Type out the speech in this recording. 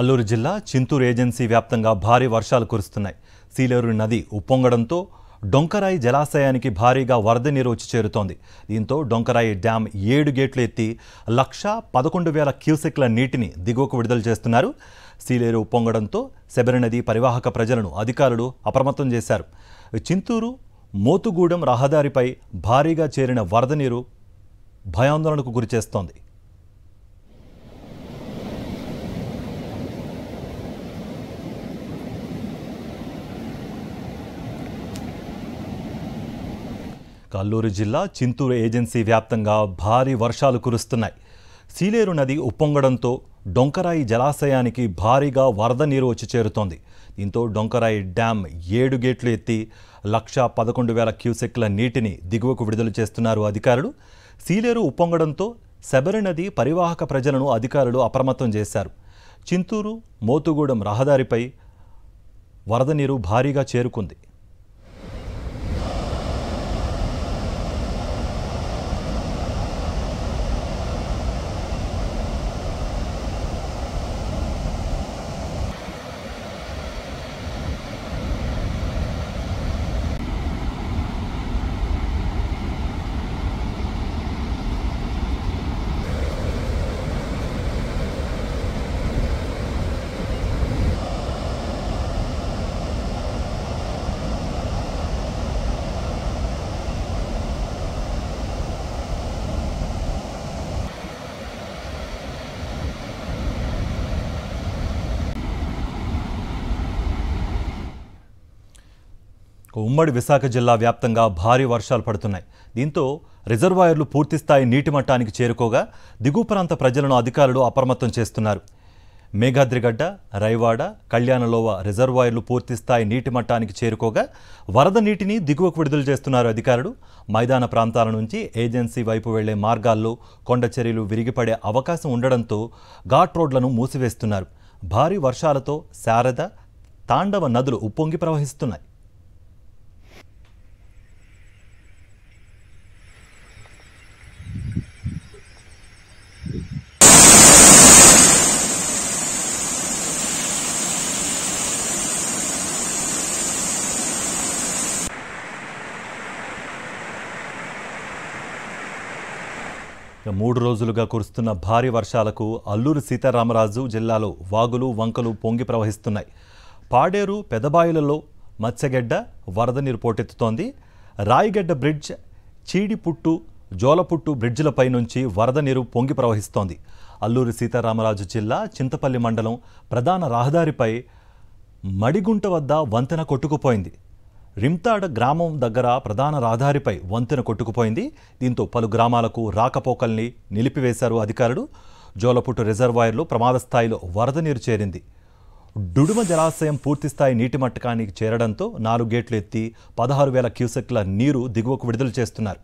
అల్లూరు జిల్లా చింతూరు ఏజెన్సీ వ్యాప్తంగా భారీ వర్షాలు కురుస్తున్నాయి సీలేరు నది ఉప్పొంగడంతో డొంకరాయి జలాశయానికి భారీగా వరద నీరు వచ్చి చేరుతోంది దీంతో డొంకరాయి డ్యాం ఏడు గేట్లు ఎత్తి లక్ష పదకొండు వేల క్యూసెక్ల నీటిని దిగువకు విడుదల చేస్తున్నారు సీలేరు ఉప్పొంగడంతో శబరి నది పరివాహక ప్రజలను అధికారులు అప్రమత్తం చేశారు చింతూరు మోతుగూడెం రహదారిపై భారీగా చేరిన వరద నీరు భయాందోళనకు గురిచేస్తోంది కల్లూరు జిల్లా చింతూరు ఏజెన్సీ వ్యాప్తంగా భారీ వర్షాలు కురుస్తున్నాయి సీలేరు నది ఉప్పొంగడంతో డొంకరాయి జలాశయానికి భారీగా వరద నీరు వచ్చి చేరుతోంది దీంతో డొంకరాయి డ్యామ్ ఏడు గేట్లు ఎత్తి లక్ష పదకొండు వేల క్యూసెక్ల నీటిని దిగువకు విడుదల చేస్తున్నారు అధికారులు సీలేరు ఉప్పొంగడంతో శబరి నది పరివాహక ప్రజలను అధికారులు అప్రమత్తం చేశారు చింతూరు మోతుగూడెం రహదారిపై వరద నీరు భారీగా చేరుకుంది ఉమ్మడి విశాఖ జిల్లా వ్యాప్తంగా భారీ వర్షాలు పడుతున్నాయి దీంతో రిజర్వాయర్లు పూర్తిస్థాయి నీటి మట్టానికి చేరుకోగా దిగువ ప్రాంత ప్రజలను అధికారులు అప్రమత్తం చేస్తున్నారు మేఘాద్రిగడ్డ రైవాడ కళ్యాణలోవ రిజర్వాయర్లు పూర్తిస్థాయి నీటి మట్టానికి చేరుకోగా వరద నీటిని దిగువకు విడుదల చేస్తున్నారు అధికారులు మైదాన ప్రాంతాల నుంచి ఏజెన్సీ వైపు వెళ్లే మార్గాల్లో కొండ చర్యలు విరిగిపడే అవకాశం ఉండడంతో ఘాట్ రోడ్లను మూసివేస్తున్నారు భారీ వర్షాలతో శారద తాండవ నదులు ఉప్పొంగి ప్రవహిస్తున్నాయి మూడు రోజులుగా కురుస్తున్న భారీ వర్షాలకు అల్లూరు సీతారామరాజు జిల్లాలో వాగులు వంకలు పొంగి ప్రవహిస్తున్నాయి పాడేరు పెదబాయిలలో మత్స్యగడ్డ వరద నీరు పోటెత్తుతోంది రాయిగడ్డ బ్రిడ్జ్ చీడిపుట్టు జోలపుట్టు బ్రిడ్జిలపై నుంచి వరద నీరు పొంగి ప్రవహిస్తోంది అల్లూరి సీతారామరాజు జిల్లా చింతపల్లి మండలం ప్రధాన రహదారిపై మడిగుంట వద్ద వంతెన కొట్టుకుపోయింది రింతాడ గ్రామం దగ్గర ప్రధాన రహదారిపై వంతెన కొట్టుకుపోయింది దీంతో పలు గ్రామాలకు రాకపోకల్ని నిలిపివేశారు అధికారులు జోలపుట్టు రిజర్వాయర్లో ప్రమాద స్థాయిలో వరద నీరు చేరింది డుడుమ జలాశయం పూర్తిస్థాయి నీటి మట్టకానికి చేరడంతో నాలుగు గేట్లు ఎత్తి పదహారు వేల క్యూసెక్ల నీరు దిగువకు విడుదల చేస్తున్నారు